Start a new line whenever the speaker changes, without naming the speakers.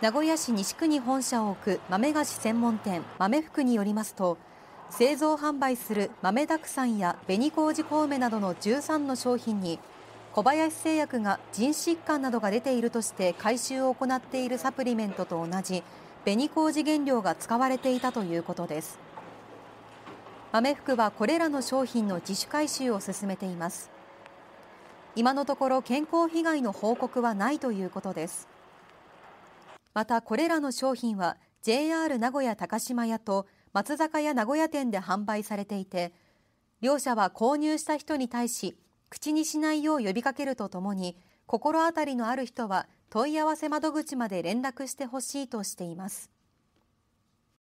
名古屋市西区に本社を置く豆菓子専門店豆福によりますと製造販売する豆だくさんや紅麹小梅などの13の商品に小林製薬が腎疾患などが出ているとして回収を行っているサプリメントと同じ紅麹原料が使われていたということです豆福はこれらの商品の自主回収を進めています今のところ健康被害の報告はないということですまたこれらの商品は JR 名古屋高島屋と松坂屋名古屋店で販売されていて両社は購入した人に対し口にしないよう呼びかけるとともに心当たりのある人は問い合わせ窓口まで連絡してほしいとしています。